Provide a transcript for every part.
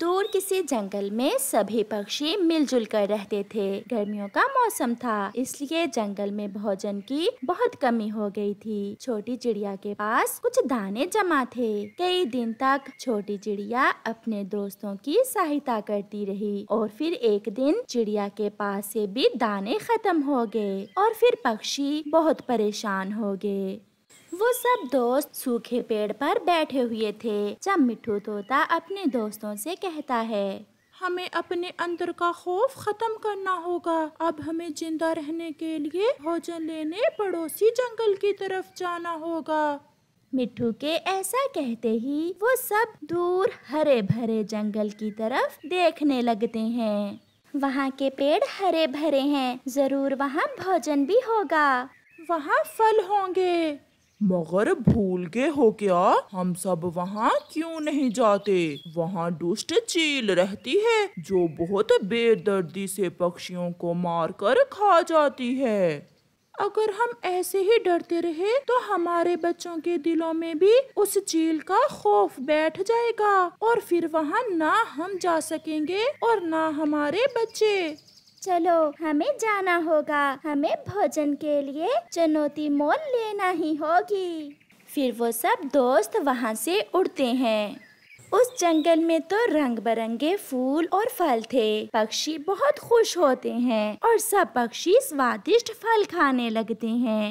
दूर किसी जंगल में सभी पक्षी मिलजुल कर रहते थे गर्मियों का मौसम था इसलिए जंगल में भोजन की बहुत कमी हो गई थी छोटी चिड़िया के पास कुछ दाने जमा थे कई दिन तक छोटी चिड़िया अपने दोस्तों की सहायता करती रही और फिर एक दिन चिड़िया के पास से भी दाने खत्म हो गए और फिर पक्षी बहुत परेशान हो गए वो सब दोस्त सूखे पेड़ पर बैठे हुए थे जब मिठू तोता अपने दोस्तों से कहता है हमें अपने अंदर का खौफ खत्म करना होगा अब हमें जिंदा रहने के लिए भोजन लेने पड़ोसी जंगल की तरफ जाना होगा मिट्टू के ऐसा कहते ही वो सब दूर हरे भरे जंगल की तरफ देखने लगते हैं वहाँ के पेड़ हरे भरे हैं जरूर वहाँ भोजन भी होगा वहाँ फल होंगे मगर भूल गए हो क्या हम सब वहाँ क्यों नहीं जाते वहाँ दुष्ट चील रहती है जो बहुत बेदर्दी से पक्षियों को मार कर खा जाती है अगर हम ऐसे ही डरते रहे तो हमारे बच्चों के दिलों में भी उस चील का खौफ बैठ जाएगा और फिर वहाँ ना हम जा सकेंगे और ना हमारे बच्चे चलो हमें जाना होगा हमें भोजन के लिए चुनौती मोल लेना ही होगी फिर वो सब दोस्त वहाँ से उड़ते हैं उस जंगल में तो रंग बिरंगे फूल और फल थे पक्षी बहुत खुश होते हैं और सब पक्षी स्वादिष्ट फल खाने लगते हैं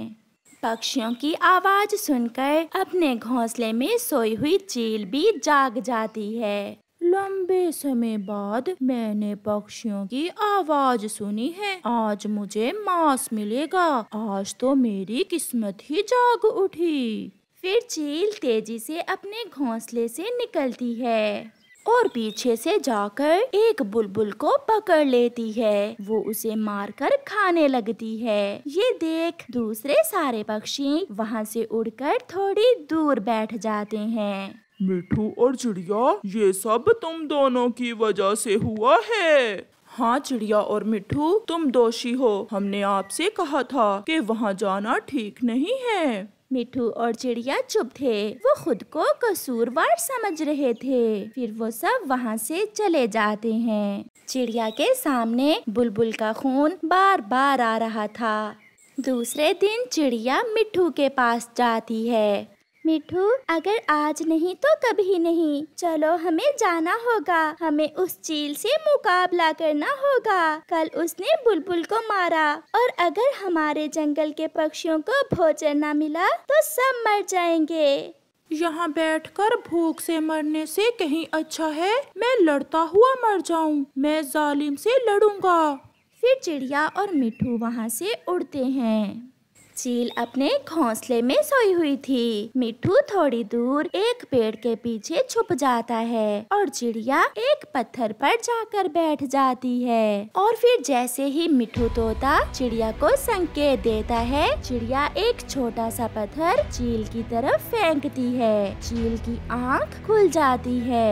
पक्षियों की आवाज सुनकर अपने घोंसले में सोई हुई चील भी जाग जाती है लंबे समय बाद मैंने पक्षियों की आवाज सुनी है आज मुझे मांस मिलेगा आज तो मेरी किस्मत ही जाग उठी फिर चील तेजी से अपने घोंसले से निकलती है और पीछे से जाकर एक बुलबुल को पकड़ लेती है वो उसे मारकर खाने लगती है ये देख दूसरे सारे पक्षी वहाँ से उड़कर थोड़ी दूर बैठ जाते हैं मिठू और चिड़िया ये सब तुम दोनों की वजह से हुआ है हाँ चिड़िया और मिठू तुम दोषी हो हमने आपसे कहा था कि वहाँ जाना ठीक नहीं है मिठू और चिड़िया चुप थे वो खुद को कसूरवार समझ रहे थे फिर वो सब वहाँ से चले जाते हैं चिड़िया के सामने बुलबुल का खून बार बार आ रहा था दूसरे दिन चिड़िया मिठू के पास जाती है मिठू अगर आज नहीं तो कभी नहीं चलो हमें जाना होगा हमें उस चील से मुकाबला करना होगा कल उसने बुलबुल को मारा और अगर हमारे जंगल के पक्षियों को भोजन न मिला तो सब मर जाएंगे यहाँ बैठकर भूख से मरने से कहीं अच्छा है मैं लड़ता हुआ मर जाऊँ मैं जालिम से लड़ूंगा फिर चिड़िया और मिठू वहाँ से उड़ते हैं चील अपने घोंसले में सोई हुई थी मिठू थोड़ी दूर एक पेड़ के पीछे छुप जाता है और चिड़िया एक पत्थर पर जाकर बैठ जाती है और फिर जैसे ही मिठू तोता चिड़िया को संकेत देता है चिड़िया एक छोटा सा पत्थर चील की तरफ फेंकती है चील की आंख खुल जाती है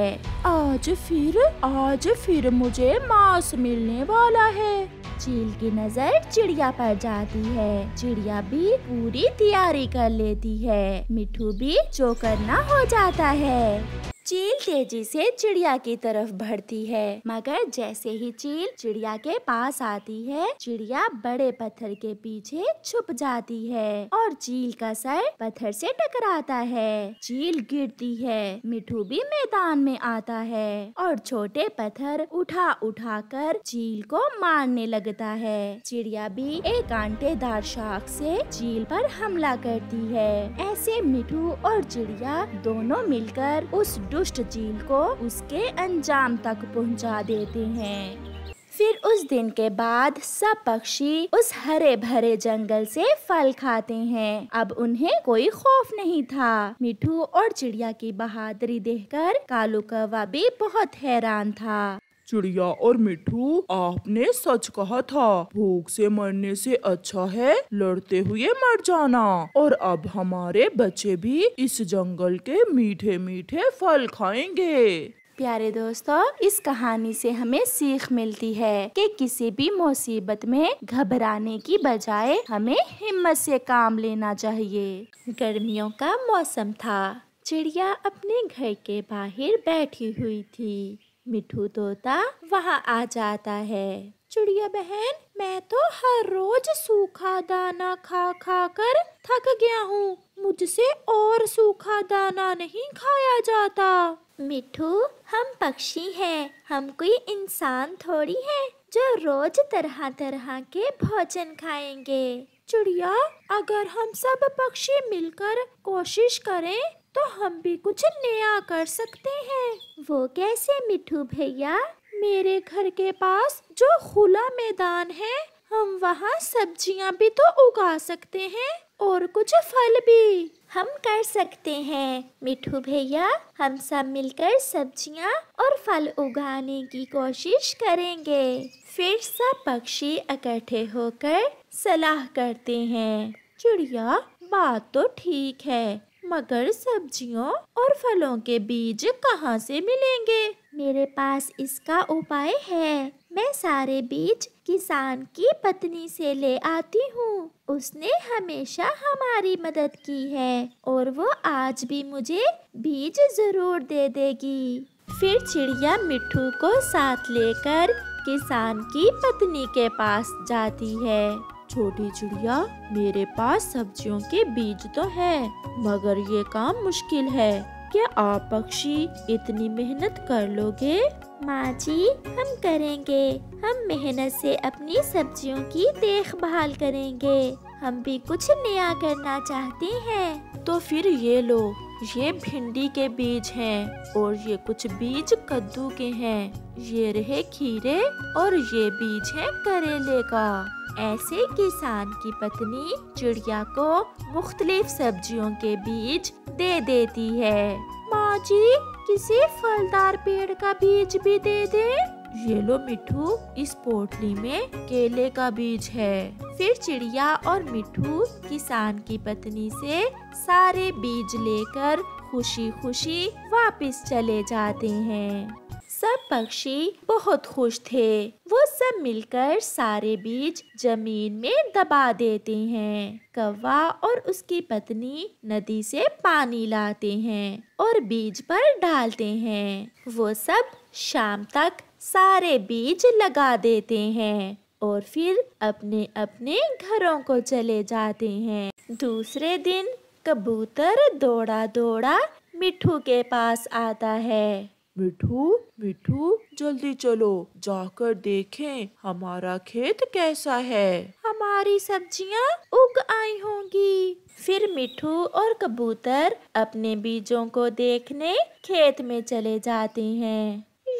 आज फिर आज फिर मुझे मांस मिलने वाला है चील की नज़र चिड़िया पर जाती है चिड़िया भी पूरी तैयारी कर लेती है मिठू भी चौकन्ना हो जाता है चील तेजी से चिड़िया की तरफ बढ़ती है मगर जैसे ही चील चिड़िया के पास आती है चिड़िया बड़े पत्थर के पीछे छुप जाती है और चील का सर पत्थर से टकराता है चील गिरती है मिठू भी मैदान में आता है और छोटे पत्थर उठा उठा कर चील को मारने लगता है चिड़िया भी एक आंटेदार शाख से चील पर हमला करती है ऐसे मिठू और चिड़िया दोनों मिलकर उस दुष्ट जील को उसके अंजाम तक पहुंचा देते हैं फिर उस दिन के बाद सब पक्षी उस हरे भरे जंगल से फल खाते हैं अब उन्हें कोई खौफ नहीं था मिठू और चिड़िया की बहादुरी देखकर कालू कौवा भी बहुत हैरान था चिड़िया और मिठू आपने सच कहा था भूख से मरने से अच्छा है लड़ते हुए मर जाना और अब हमारे बच्चे भी इस जंगल के मीठे मीठे फल खाएंगे प्यारे दोस्तों इस कहानी से हमें सीख मिलती है कि किसी भी मुसीबत में घबराने की बजाय हमें हिम्मत से काम लेना चाहिए गर्मियों का मौसम था चिड़िया अपने घर के बाहर बैठी हुई थी मिठू तोता वहाँ आ जाता है चिड़िया बहन मैं तो हर रोज सूखा दाना खा खा कर थक गया हूँ मुझसे और सूखा दाना नहीं खाया जाता मिठू हम पक्षी हैं हम कोई इंसान थोड़ी हैं जो रोज तरह तरह के भोजन खाएंगे चिड़िया अगर हम सब पक्षी मिलकर कोशिश करें तो हम भी कुछ नया कर सकते हैं वो कैसे मिठू भैया मेरे घर के पास जो खुला मैदान है हम वहाँ सब्जियाँ भी तो उगा सकते हैं और कुछ फल भी हम कर सकते हैं मिठू भैया हम सब मिलकर सब्जियाँ और फल उगाने की कोशिश करेंगे फिर सब पक्षी इकट्ठे होकर सलाह करते हैं चिड़िया बात तो ठीक है मगर सब्जियों और फलों के बीज कहाँ से मिलेंगे मेरे पास इसका उपाय है मैं सारे बीज किसान की पत्नी से ले आती हूँ उसने हमेशा हमारी मदद की है और वो आज भी मुझे बीज जरूर दे देगी फिर चिड़िया मिट्टू को साथ लेकर किसान की पत्नी के पास जाती है छोटी चिड़िया मेरे पास सब्जियों के बीज तो है मगर ये काम मुश्किल है क्या आप पक्षी इतनी मेहनत कर लोगे माँ जी हम करेंगे हम मेहनत से अपनी सब्जियों की देखभाल करेंगे हम भी कुछ नया करना चाहते हैं तो फिर ये लो ये भिंडी के बीज हैं और ये कुछ बीज कद्दू के हैं ये रहे खीरे और ये बीज है करेले का ऐसे किसान की पत्नी चिड़िया को मुख्तलिफ सब्जियों के बीज दे देती है माँ जी किसी फलदार पेड़ का बीज भी दे दे ये लो मिठू इस पोटली में केले का बीज है फिर चिड़िया और मिठू किसान की पत्नी से सारे बीज लेकर खुशी खुशी वापस चले जाते हैं सब पक्षी बहुत खुश थे वो सब मिलकर सारे बीज जमीन में दबा देते हैं कौवा और उसकी पत्नी नदी से पानी लाते हैं और बीज पर डालते हैं वो सब शाम तक सारे बीज लगा देते हैं और फिर अपने अपने घरों को चले जाते हैं दूसरे दिन कबूतर दौड़ा दौड़ा मिठू के पास आता है मिठू मिठू जल्दी चलो जाकर देखें हमारा खेत कैसा है हमारी सब्जियाँ उग आई होंगी फिर मिठू और कबूतर अपने बीजों को देखने खेत में चले जाते हैं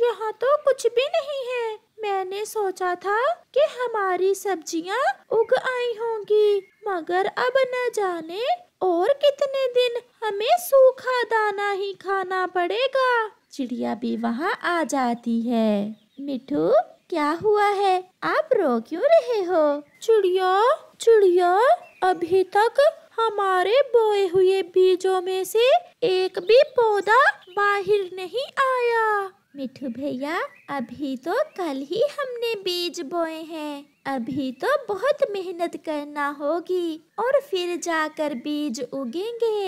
यहाँ तो कुछ भी नहीं है मैंने सोचा था कि हमारी सब्जियाँ उग आई होंगी मगर अब न जाने और कितने दिन हमें सूखा दाना ही खाना पड़ेगा चिड़िया भी वहाँ आ जाती है मिठू क्या हुआ है आप रो क्यों रहे हो चिड़िया चिड़िया अभी तक हमारे बोए हुए बीजों में से एक भी पौधा बाहर नहीं आया मिठू भैया अभी तो कल ही हमने बीज बोए हैं अभी तो बहुत मेहनत करना होगी और फिर जाकर बीज उगेंगे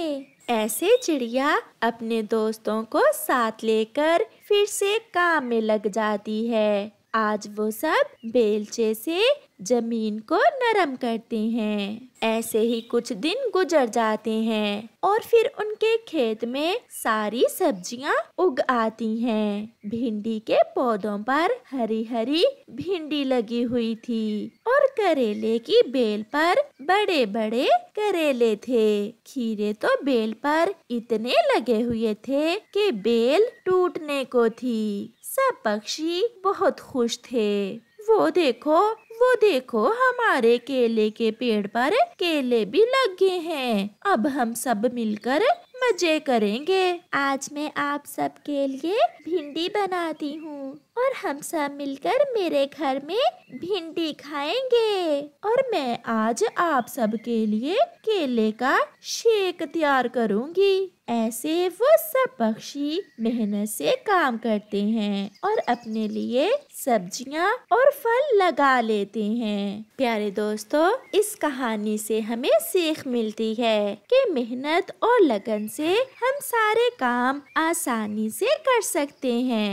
ऐसे चिड़िया अपने दोस्तों को साथ लेकर फिर से काम में लग जाती है आज वो सब बेलचे से जमीन को नरम करते हैं ऐसे ही कुछ दिन गुजर जाते हैं और फिर उनके खेत में सारी सब्जियां उग आती हैं। भिंडी के पौधों पर हरी हरी भिंडी लगी हुई थी और करेले की बेल पर बड़े बड़े करेले थे खीरे तो बेल पर इतने लगे हुए थे कि बेल टूटने को थी सब पक्षी बहुत खुश थे वो देखो वो देखो हमारे केले के पेड़ पर केले भी लग गए हैं अब हम सब मिलकर मजे करेंगे आज मैं आप सब के लिए भिंडी बनाती हूँ और हम सब मिलकर मेरे घर में भिंडी खाएंगे और मैं आज आप सब के लिए केले का शेक तैयार करूंगी ऐसे वो सब पक्षी मेहनत से काम करते हैं और अपने लिए सब्जियां और फल लगा लेते हैं प्यारे दोस्तों इस कहानी से हमें सीख मिलती है कि मेहनत और लगन से हम सारे काम आसानी से कर सकते हैं